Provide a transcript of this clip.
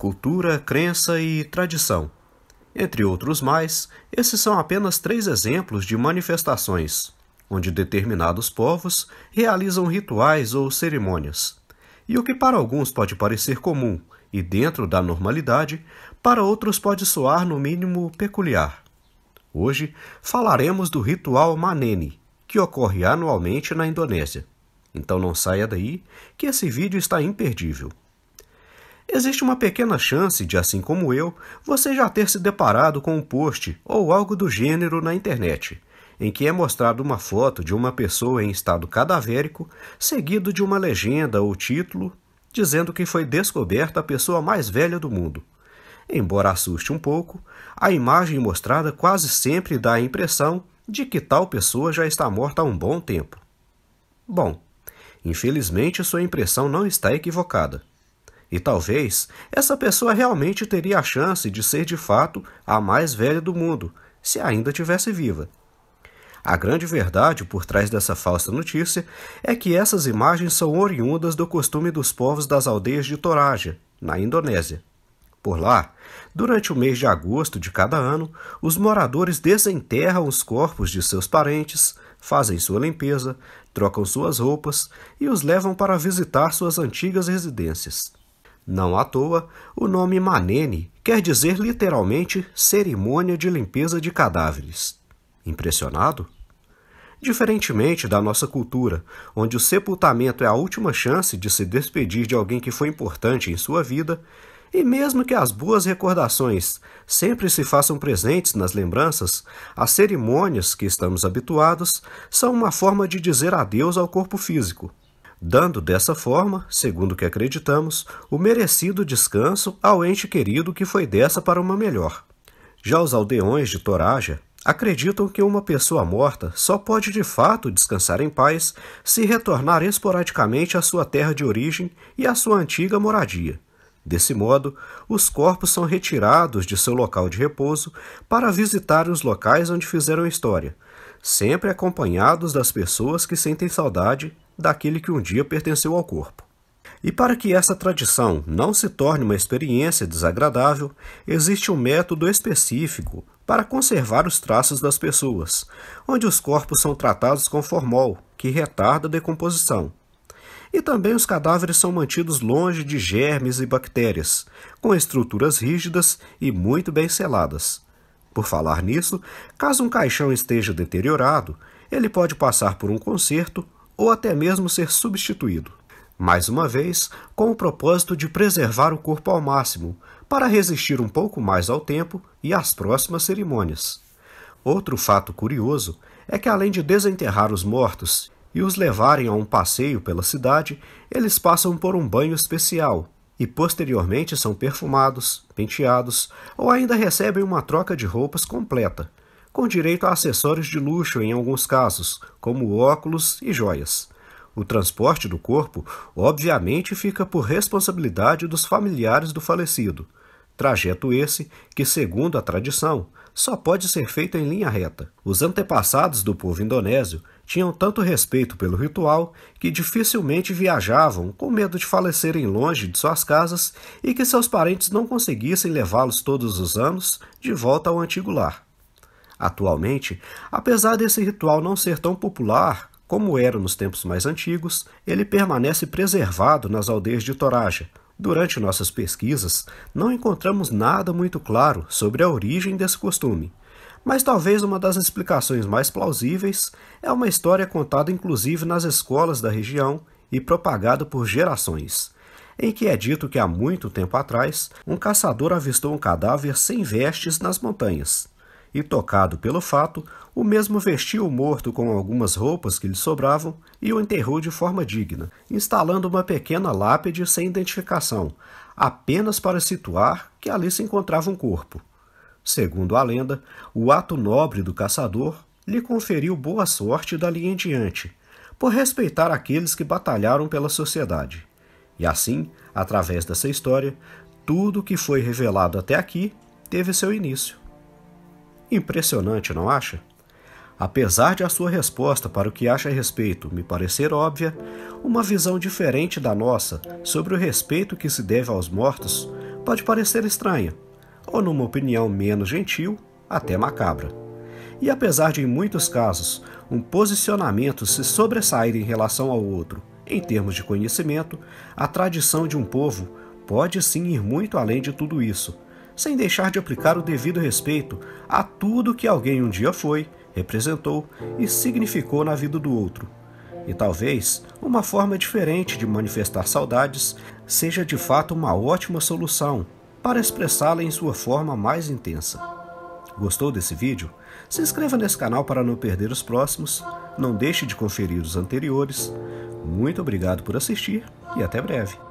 cultura, crença e tradição. Entre outros mais, esses são apenas três exemplos de manifestações, onde determinados povos realizam rituais ou cerimônias. E o que para alguns pode parecer comum e dentro da normalidade, para outros pode soar no mínimo peculiar. Hoje falaremos do ritual Manene, que ocorre anualmente na Indonésia. Então não saia daí, que esse vídeo está imperdível. Existe uma pequena chance de, assim como eu, você já ter se deparado com um post ou algo do gênero na internet, em que é mostrado uma foto de uma pessoa em estado cadavérico, seguido de uma legenda ou título dizendo que foi descoberta a pessoa mais velha do mundo. Embora assuste um pouco, a imagem mostrada quase sempre dá a impressão de que tal pessoa já está morta há um bom tempo. Bom, infelizmente sua impressão não está equivocada. E talvez essa pessoa realmente teria a chance de ser de fato a mais velha do mundo, se ainda tivesse viva. A grande verdade por trás dessa falsa notícia é que essas imagens são oriundas do costume dos povos das aldeias de Toraja, na Indonésia. Por lá, durante o mês de agosto de cada ano, os moradores desenterram os corpos de seus parentes, fazem sua limpeza, trocam suas roupas e os levam para visitar suas antigas residências. Não à toa, o nome Manene quer dizer literalmente cerimônia de limpeza de cadáveres. Impressionado? Diferentemente da nossa cultura, onde o sepultamento é a última chance de se despedir de alguém que foi importante em sua vida, e mesmo que as boas recordações sempre se façam presentes nas lembranças, as cerimônias que estamos habituados são uma forma de dizer adeus ao corpo físico, dando dessa forma, segundo que acreditamos, o merecido descanso ao ente querido que foi dessa para uma melhor. Já os aldeões de Toraja acreditam que uma pessoa morta só pode de fato descansar em paz se retornar esporadicamente à sua terra de origem e à sua antiga moradia. Desse modo, os corpos são retirados de seu local de repouso para visitar os locais onde fizeram história, sempre acompanhados das pessoas que sentem saudade daquele que um dia pertenceu ao corpo. E para que essa tradição não se torne uma experiência desagradável, existe um método específico para conservar os traços das pessoas, onde os corpos são tratados com formol, que retarda a decomposição. E também os cadáveres são mantidos longe de germes e bactérias, com estruturas rígidas e muito bem seladas. Por falar nisso, caso um caixão esteja deteriorado, ele pode passar por um conserto ou até mesmo ser substituído. Mais uma vez, com o propósito de preservar o corpo ao máximo, para resistir um pouco mais ao tempo e às próximas cerimônias. Outro fato curioso é que, além de desenterrar os mortos e os levarem a um passeio pela cidade, eles passam por um banho especial e posteriormente são perfumados, penteados ou ainda recebem uma troca de roupas completa, com direito a acessórios de luxo em alguns casos, como óculos e joias. O transporte do corpo, obviamente, fica por responsabilidade dos familiares do falecido. Trajeto esse que, segundo a tradição, só pode ser feito em linha reta. Os antepassados do povo indonésio tinham tanto respeito pelo ritual que dificilmente viajavam com medo de falecerem longe de suas casas e que seus parentes não conseguissem levá-los todos os anos de volta ao antigo lar. Atualmente, apesar desse ritual não ser tão popular como era nos tempos mais antigos, ele permanece preservado nas aldeias de Toraja. Durante nossas pesquisas, não encontramos nada muito claro sobre a origem desse costume, mas talvez uma das explicações mais plausíveis é uma história contada inclusive nas escolas da região e propagada por gerações, em que é dito que há muito tempo atrás um caçador avistou um cadáver sem vestes nas montanhas e, tocado pelo fato, o mesmo vestiu o morto com algumas roupas que lhe sobravam e o enterrou de forma digna, instalando uma pequena lápide sem identificação, apenas para situar que ali se encontrava um corpo. Segundo a lenda, o ato nobre do caçador lhe conferiu boa sorte dali em diante, por respeitar aqueles que batalharam pela sociedade. E assim, através dessa história, tudo o que foi revelado até aqui teve seu início. Impressionante, não acha? Apesar de a sua resposta para o que acha a respeito me parecer óbvia, uma visão diferente da nossa sobre o respeito que se deve aos mortos pode parecer estranha, ou numa opinião menos gentil, até macabra. E apesar de, em muitos casos, um posicionamento se sobressair em relação ao outro em termos de conhecimento, a tradição de um povo pode sim ir muito além de tudo isso sem deixar de aplicar o devido respeito a tudo que alguém um dia foi, representou e significou na vida do outro. E talvez uma forma diferente de manifestar saudades seja de fato uma ótima solução para expressá-la em sua forma mais intensa. Gostou desse vídeo? Se inscreva nesse canal para não perder os próximos, não deixe de conferir os anteriores. Muito obrigado por assistir e até breve.